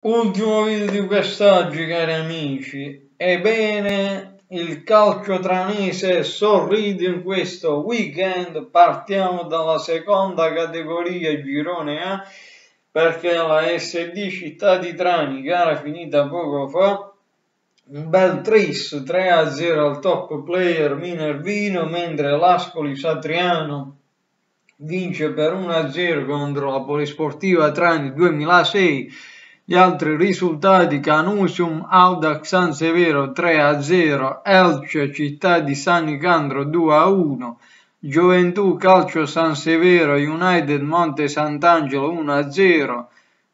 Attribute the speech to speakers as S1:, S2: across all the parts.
S1: Ultimo video di quest'oggi cari amici, ebbene il calcio tranese sorride in questo weekend, partiamo dalla seconda categoria girone A perché la SD Città di Trani, gara finita poco fa, un bel tris 3-0 al top player Minervino mentre l'Ascoli Satriano vince per 1-0 contro la Polisportiva Trani 2006 gli altri risultati Canusium, Audax San Severo 3-0, Elce Città di San Nicandro 2-1, Gioventù Calcio San Severo, United Monte Sant'Angelo 1-0,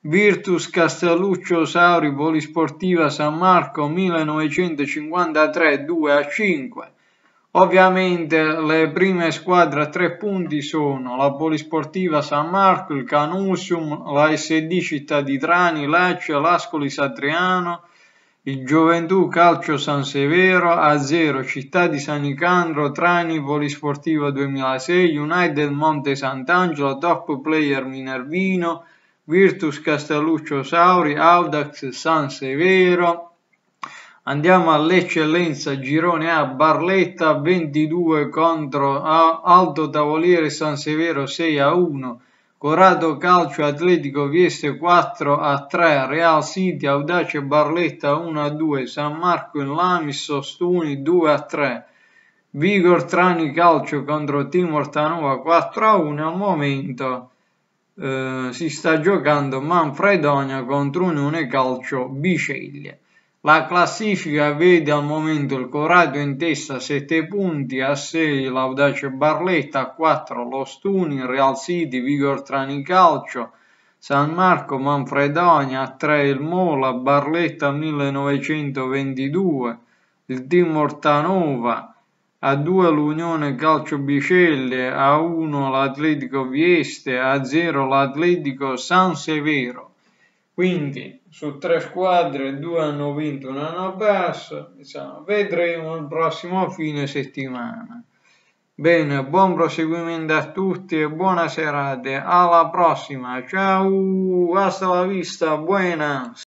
S1: Virtus Castelluccio Sauri Polisportiva San Marco 1953 2-5. Ovviamente le prime squadre a tre punti sono la Polisportiva San Marco, il Canusium, la SD Città di Trani, Lecce, l'Ascoli Satriano, il Gioventù Calcio San Severo, a 0 Città di San Nicandro, Trani, Polisportiva 2006, United Monte Sant'Angelo, Top Player Minervino, Virtus Castelluccio Sauri, Audax San Severo, Andiamo all'eccellenza girone A Barletta 22 contro Alto Tavoliere San Severo 6 a 1. Corrado Calcio Atletico Vieste 4 a 3, Real City Audace Barletta 1 a 2, San Marco in Lamis Ostuni 2 a 3, Vigor Trani Calcio contro Timor Tanova 4 a 1, al momento eh, si sta giocando Manfredonia contro Unione Calcio Biceglie. La classifica vede al momento il Corrado in testa a 7 punti, a 6 l'Audace Barletta, a 4 lo Stuni, Real City, Vigor Trani Calcio, San Marco, Manfredonia, a 3 il Mola, Barletta 1922, il Team Mortanova, a 2 l'Unione Calcio Bicelle, a 1 l'Atletico Vieste, a 0 l'Atletico San Severo. Quindi su tre squadre due hanno vinto, una hanno perso, diciamo, vedremo il prossimo fine settimana. Bene, buon proseguimento a tutti e buona serata. Alla prossima, ciao, hasta la vista, buenas.